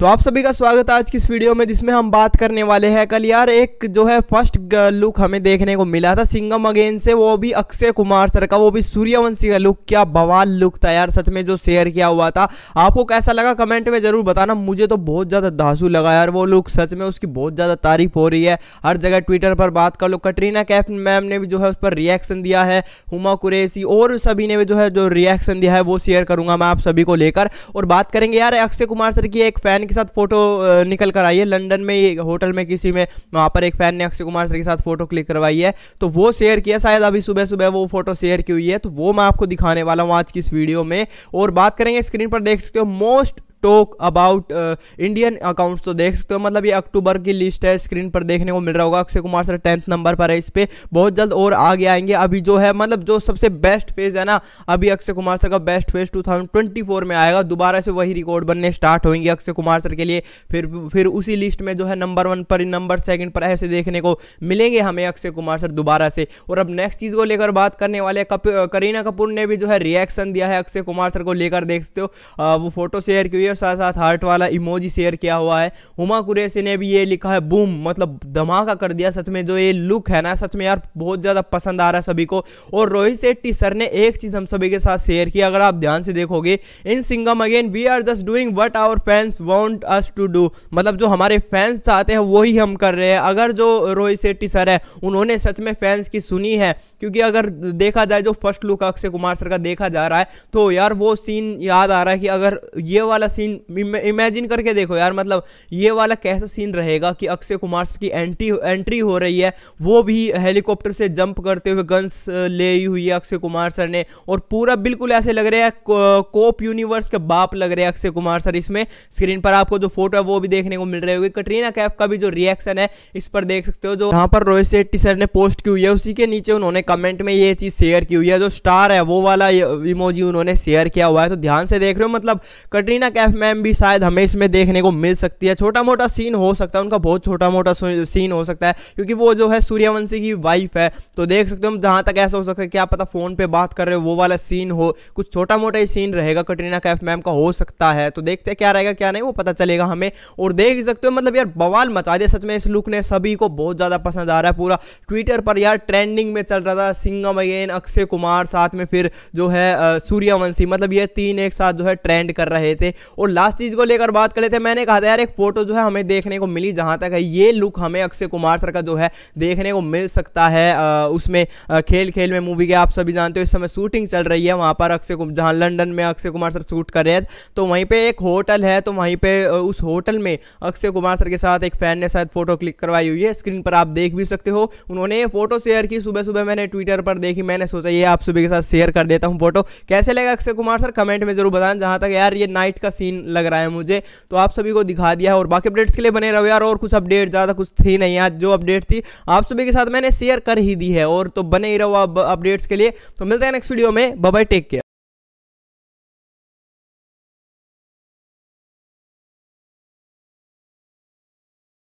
तो आप सभी का स्वागत है आज की इस वीडियो में जिसमें हम बात करने वाले हैं कल यार एक जो है फर्स्ट लुक हमें देखने को मिला था सिंगम अगेन से वो भी अक्षय कुमार सर का वो भी सूर्यवंशी का लुक क्या बवाल लुक था यार सच में जो शेयर किया हुआ था आपको कैसा लगा कमेंट में जरूर बताना मुझे तो बहुत ज़्यादा धासू लगा यार वो लुक सच में उसकी बहुत ज़्यादा तारीफ हो रही है हर जगह ट्विटर पर बात कर लो कटरीना कैफ मैम ने भी जो है उस पर रिएक्शन दिया है हुमा कुरेसी और सभी ने भी जो है जो रिएक्शन दिया है वो शेयर करूंगा मैं आप सभी को लेकर और बात करेंगे यार अक्षय कुमार सर की एक फैन के साथ फोटो निकल कर आई है लंदन में ये होटल में किसी में वहाँ पर एक फैन ने अक्षय कुमार सर के साथ फोटो क्लिक करवाई है तो वो शेयर किया शायद अभी सुबह सुबह वो फोटो शेयर की हुई है तो वो मैं आपको दिखाने वाला हूँ आज की इस वीडियो में और बात करेंगे स्क्रीन पर देख सकते हो most talk about Indian accounts तो देख सकते हो मतलब ये अक्टूबर की लिस्ट है स्क्रीन पर देखने को मिल रहा होगा Akshay Kumar sir tenth number पर है इस पर बहुत जल्द और आगे आएंगे अभी जो है मतलब जो सबसे बेस्ट फेज है ना अभी अक्षय कुमार सर का बेस्ट फेज टू में आएगा दोबारा से वही रिकॉर्ड बनने स्टार्ट होंगे अक्षय कुमार सर के लिए फिर फिर उसी लिस्ट में जो है नंबर वन पर नंबर सेकंड पर ऐसे देखने को मिलेंगे हमें अक्षय कुमार सर दोबारा से और अब नेक्स्ट चीज़ को लेकर बात करने वाले करीना कपूर ने भी जो है रिएक्शन दिया है अक्षय कुमार सर को लेकर देख सकते हो वो फोटो शेयर की वीडियो और साथ साथ हार्ट वाला इमोजी शेयर किया हुआ है हुमा कुरैसी ने भी ये लिखा है बूम मतलब धमाका कर दिया सच में जो ये लुक है ना सच में यार बहुत ज़्यादा पसंद आ रहा है सभी को और रोहित शेट्टी सर ने एक चीज़ हम सभी के साथ शेयर किया अगर आप ध्यान से देखोगे इन Singham again we are just doing what our fans want us to do मतलब जो हमारे फैंस चाहते हैं वही हम कर रहे हैं अगर जो रोहित शेट्टी सर है उन्होंने सच में फैंस की सुनी है क्योंकि अगर देखा जाए जो first look Akshay Kumar sir का देखा जा रहा है तो यार वो सीन याद आ रहा है कि अगर ये वाला सीन इमेजिन करके देखो यार मतलब ये वाला कैसा सीन रहेगा कि अक्षय कुमार की एंट्री एंट्री हो रही है वो भी हेलीकॉप्टर से जंप करते हुए गन्स ले हुई है अक्षय कुमार सर ने और पूरा बिल्कुल ऐसे लग रहा है कोप यूनिवर्स के बाप लग रहे हैं अक्षय कुमार सर इसमें स्क्रीन पर आपको जो फोटो है वो भी देखने को मिल रही होगी कटरीना कैफ का भी जो रिएक्शन है इस पर देख सकते हो जो यहाँ पर रोहित शेट्टी सर ने पोस्ट की हुई है उसी के नीचे उन्होंने कमेंट में ये चीज़ शेयर की हुई है जो स्टार है वो वाला इमोजी उन्होंने शेयर किया हुआ है तो ध्यान से देख रहे हो मतलब कटरीना कैफ मैम भी शायद हमें इसमें देखने को मिल सकती है छोटा मोटा सीन हो सकता है उनका बहुत छोटा मोटा सीन हो सकता है क्योंकि वो जो है सूर्यवंशी की वाइफ है तो देख सकते हो जहाँ तक ऐसा हो सकता है क्या पता फ़ोन पे बात कर रहे हो वो वाला सीन हो कुछ छोटा मोटा ही सीन रहेगा कटरीना कैफ मैम का हो सकता है तो देखते हैं क्या रहेगा क्या नहीं वो पता चलेगा हमें और देख सकते हो मतलब यार बवाल मचा दिया सच में इस लुक ने सभी को बहुत ज़्यादा पसंद आ रहा है पूरा ट्विटर पर यार ट्रेंडिंग में चल रहा था सिंगम अगेन अक्षय कुमार साथ में फिर जो है सूर्यवंशी मतलब ये तीन एक साथ जो है ट्रेंड कर रहे थे और लास्ट चीज़ को लेकर बात कर लेते हैं मैंने कहा था यार एक फोटो जो है हमें देखने को मिली जहां तक है ये लुक हमें अक्षय कुमार सर का जो है देखने को मिल सकता है उसमें खेल खेल में मूवी के आप सभी जानते हो इस समय शूटिंग चल रही है वहां पर अक्षय जहां लंडन में अक्षय कुमार सर शूट कर रहे हैं तो वहीं पर एक होटल है तो वहीं पर उस होटल में अक्षय कुमार सर के साथ एक फैन ने शायद फोटो क्लिक करवाई हुई है स्क्रीन पर आप देख भी सकते हो उन्होंने ये फोटो शेयर की सुबह सुबह मैंने ट्विटर पर देखी मैंने सोचा ये आप सभी के साथ शेयर कर देता हूँ फोटो कैसे लगा अक्षय कुमार सर कमेंट में जरूर बताएं जहां तक यार ये नाइट का सीन सीन लग रहा है मुझे तो आप सभी को दिखा दिया है और बाकी अपडेट्स के लिए बने रहो यार और कुछ अपडेट ज़्यादा कुछ थी नहीं आज जो अपडेट थी आप सभी के साथ मैंने शेयर कर ही दी है और तो बने ही रहो अपडेट्स के लिए तो मिलते हैं नेक्स्ट वीडियो में बाय टेक केयर